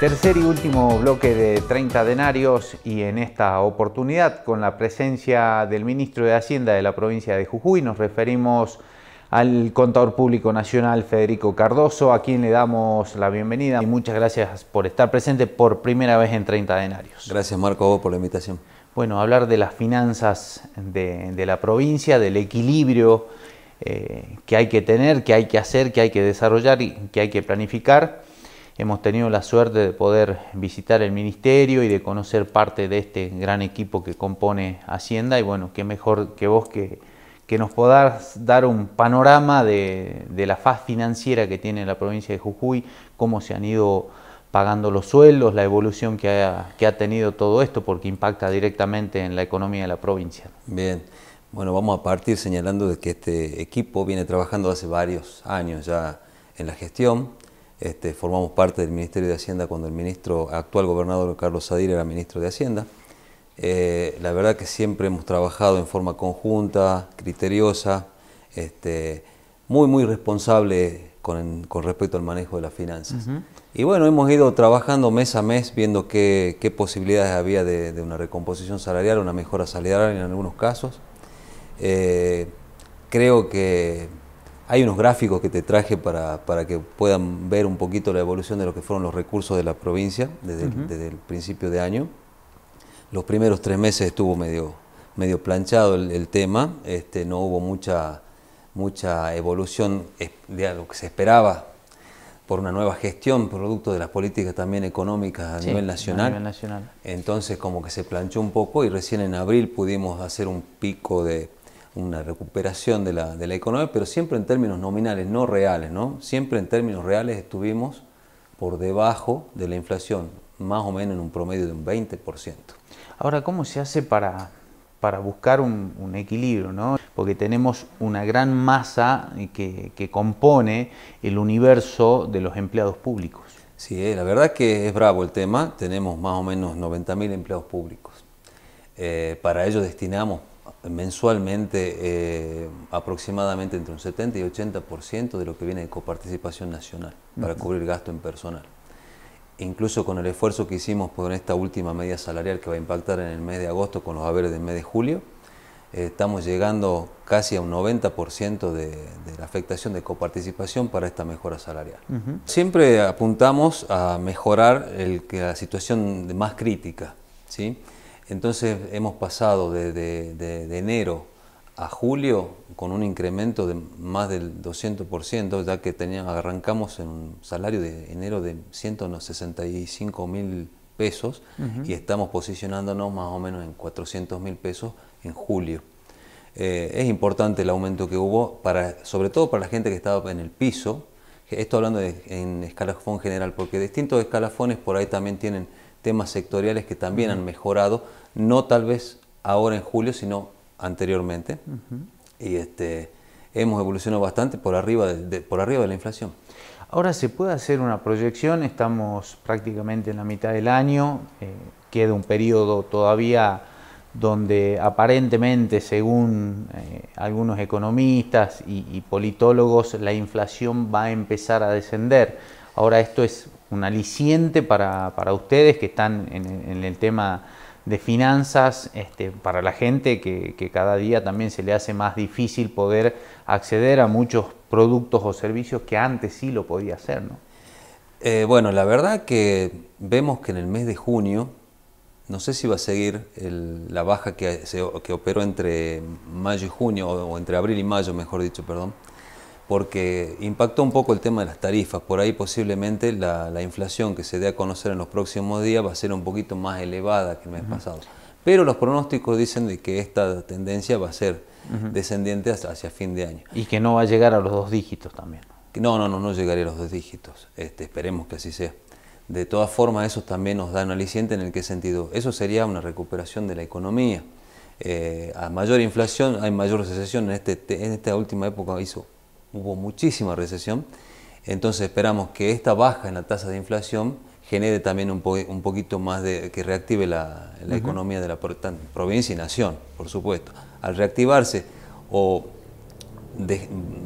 Tercer y último bloque de 30 denarios y en esta oportunidad con la presencia del ministro de Hacienda de la provincia de Jujuy nos referimos al contador público nacional Federico Cardoso, a quien le damos la bienvenida y muchas gracias por estar presente por primera vez en 30 denarios. Gracias Marco vos por la invitación. Bueno, hablar de las finanzas de, la provincia, del equilibrio eh, que hay que tener, que hay que hacer, que hay que desarrollar y que hay que planificar Hemos tenido la suerte de poder visitar el ministerio y de conocer parte de este gran equipo que compone Hacienda y bueno, qué mejor que vos que, nos podás dar un panorama de, la faz financiera que tiene la provincia de Jujuy, cómo se han ido pagando los sueldos, la evolución que ha, que ha tenido todo esto, porque impacta directamente en la economía de la provincia. Bien, bueno, vamos a partir señalando de que este equipo viene trabajando hace varios años ya en la gestión. Este, formamos parte del Ministerio de Hacienda cuando el ministro, actual gobernador Carlos Sadir era ministro de Hacienda. Eh, la verdad que siempre hemos trabajado en forma conjunta, criteriosa, este, muy, muy responsable con, con, respecto al manejo de las finanzas. Y bueno, hemos ido trabajando mes a mes viendo qué, posibilidades había de, una recomposición salarial, una mejora salarial en algunos casos. Eh, creo que hay unos gráficos que te traje para, que puedan ver un poquito la evolución de lo que fueron los recursos de la provincia desde, el, principio de año. Los primeros tres meses estuvo medio, medio planchado el, tema, este, no hubo mucha, mucha evolución de lo que se esperaba por una nueva gestión, producto de las políticas también económicas a nivel nacional. Entonces como que se planchó un poco y recién en abril pudimos hacer un pico de, una recuperación de la, de economía, pero siempre en términos nominales, no reales, ¿no? Siempre en términos reales estuvimos por debajo de la inflación, más o menos en un promedio de un 20%. Ahora, ¿cómo se hace para, para buscar un, equilibrio, ¿no? Porque tenemos una gran masa que, que, compone el universo de los empleados públicos. Sí, eh, la verdad que es bravo el tema, tenemos más o menos 90.000 empleados públicos. Eh, para ello destinamos mensualmente eh, aproximadamente entre un 70 y 80% de lo que viene de coparticipación nacional para cubrir gasto en personal. Incluso con el esfuerzo que hicimos por esta última media salarial que va a impactar en el mes de agosto con los haberes del mes de julio, eh, estamos llegando casi a un 90% de, de, la afectación de coparticipación para esta mejora salarial. Siempre apuntamos a mejorar el, que la situación más crítica. ¿sí? Entonces hemos pasado de, enero a julio con un incremento de más del 200%, ya que arrancamos en un salario de enero de 165 mil pesos y estamos posicionándonos más o menos en 400 mil pesos en julio. Eh, es importante el aumento que hubo, sobre todo para la gente que estaba en el piso, esto hablando en escalafón general, porque distintos escalafones por ahí también tienen temas sectoriales que también han mejorado, no tal vez ahora en julio, sino anteriormente. Y este, hemos evolucionado bastante por arriba de, por arriba de la inflación. Ahora se puede hacer una proyección, estamos prácticamente en la mitad del año, eh, queda un periodo todavía donde aparentemente, según eh, algunos economistas y politólogos, la inflación va a empezar a descender. Ahora esto es un aliciente para, para, ustedes que están en, el tema de finanzas, este, para la gente que, cada día también se le hace más difícil poder acceder a muchos productos o servicios que antes sí lo podía hacer. ¿no? Eh, bueno, la verdad que vemos que en el mes de junio, no sé si va a seguir la baja que, que operó entre mayo y junio, o entre abril y mayo, mejor dicho, perdón, porque impactó un poco el tema de las tarifas. Por ahí posiblemente la, inflación que se dé a conocer en los próximos días va a ser un poquito más elevada que el mes pasado. Pero los pronósticos dicen de que esta tendencia va a ser descendiente hacia fin de año. Y que no va a llegar a los dos dígitos también. No, no, no, no llegaría a los dos dígitos. Este, esperemos que así sea. De todas formas, eso también nos da un aliciente en el que sentido. Eso sería una recuperación de la economía. Eh, a mayor inflación hay mayor recesión. En, este, en esta última época hizo hubo muchísima recesión. Entonces esperamos que esta baja en la tasa de inflación genere también un, poquito más de que reactive la, economía de la provincia y nación, por supuesto. Al reactivarse o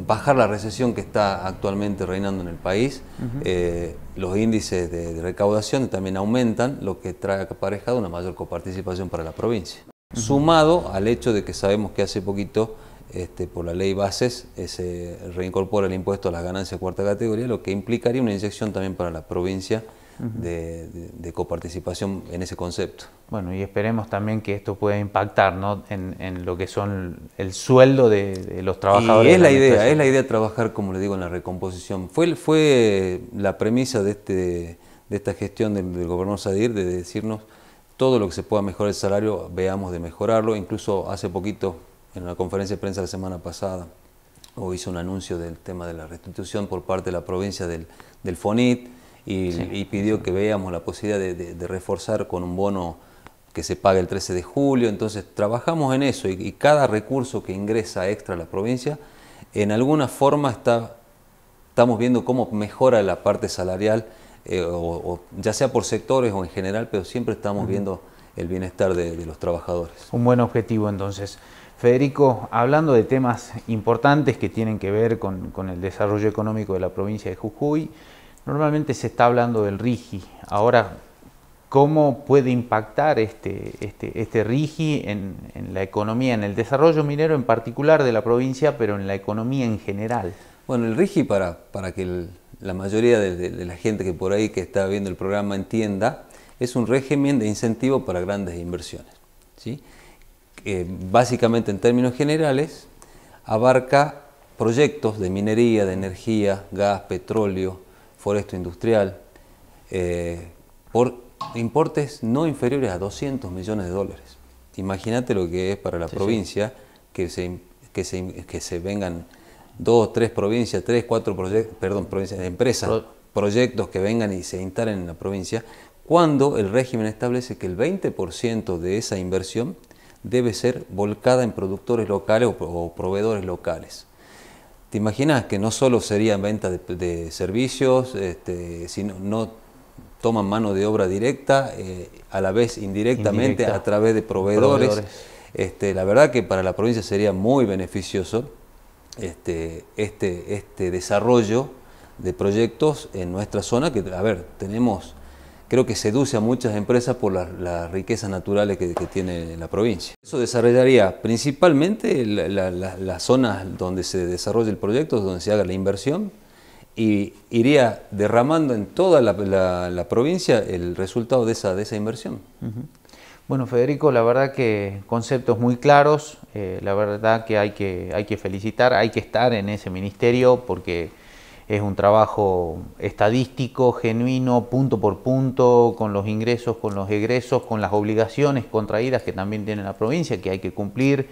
bajar la recesión que está actualmente reinando en el país, eh, los índices de, recaudación también aumentan, lo que trae aparejado una mayor coparticipación para la provincia. Sumado al hecho de que sabemos que hace poquito este, por la ley bases se reincorpora el impuesto a las ganancias de cuarta categoría, lo que implicaría una inyección también para la provincia de, coparticipación en ese concepto. Bueno, y esperemos también que esto pueda impactar ¿no? en, lo que son el sueldo de, los trabajadores. es la, idea, es la idea trabajar, como le digo, en la recomposición. Fue, fue la premisa de, este, de esta gestión del, del gobernador Sadir de decirnos todo lo que se pueda mejorar el salario, veamos de mejorarlo. Incluso hace poquito en una conferencia de prensa la semana pasada, hizo un anuncio del tema de la restitución por parte de la provincia del, FONIT y, pidió que veamos la posibilidad de, reforzar con un bono que se pague el 13 de julio. Entonces trabajamos en eso y, cada recurso que ingresa extra a la provincia, en alguna forma está, estamos viendo cómo mejora la parte salarial, eh, o, ya sea por sectores o en general, pero siempre estamos viendo el bienestar de los trabajadores. Un buen objetivo entonces. Federico, hablando de temas importantes que tienen que ver con, el desarrollo económico de la provincia de Jujuy, normalmente se está hablando del RIGI. Ahora, ¿cómo puede impactar este, este, este RIGI en, la economía, en el desarrollo minero en particular de la provincia, pero en la economía en general? Bueno, el RIGI, para, que la mayoría de, de, la gente que por ahí que está viendo el programa entienda, es un régimen de incentivo para grandes inversiones. ¿sí? que básicamente en términos generales abarca proyectos de minería, de energía, gas, petróleo, foresto industrial, eh, por importes no inferiores a 200 millones de dólares. Imagínate lo que es para la provincia Que, se, que, se, vengan dos, tres provincias, tres, cuatro proyectos, perdón, provincias, empresas, proyectos que vengan y se instalen en la provincia, cuando el régimen establece que el 20% de esa inversión debe ser volcada en productores locales o, proveedores locales. ¿Te imaginas que no solo serían ventas de, servicios, este, sino no toman mano de obra directa, eh, a la vez indirectamente a través de proveedores? Este, la verdad que para la provincia sería muy beneficioso este, este desarrollo de proyectos en nuestra zona, que, a ver, tenemos creo que seduce a muchas empresas por las, riquezas naturales que, tiene la provincia. Eso desarrollaría principalmente las zonas donde se desarrolle el proyecto, donde se haga la inversión, y iría derramando en toda la, provincia el resultado de esa, de esa inversión. Bueno, Federico, la verdad que conceptos muy claros, eh, la verdad que hay, que hay que felicitar, hay que estar en ese ministerio porque es un trabajo estadístico, genuino, punto por punto, con los ingresos, con los egresos, con las obligaciones contraídas que también tiene la provincia, que hay que cumplir.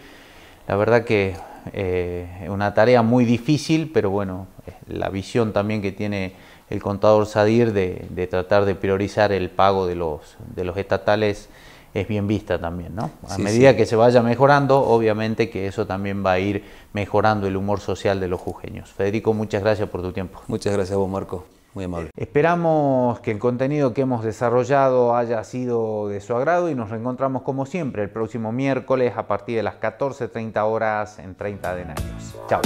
La verdad que es eh, una tarea muy difícil, pero bueno, la visión también que tiene el contador Sadir de, tratar de priorizar el pago de los, de los estatales es bien vista también, ¿no? A medida que se vaya mejorando, obviamente que eso también va a ir mejorando el humor social de los jujeños. Federico, muchas gracias por tu tiempo. Muchas gracias a vos, Marco. Muy amable. Esperamos que el contenido que hemos desarrollado haya sido de su agrado y nos reencontramos como siempre el próximo miércoles a partir de las 14.30 horas en 30 de enero. Chao.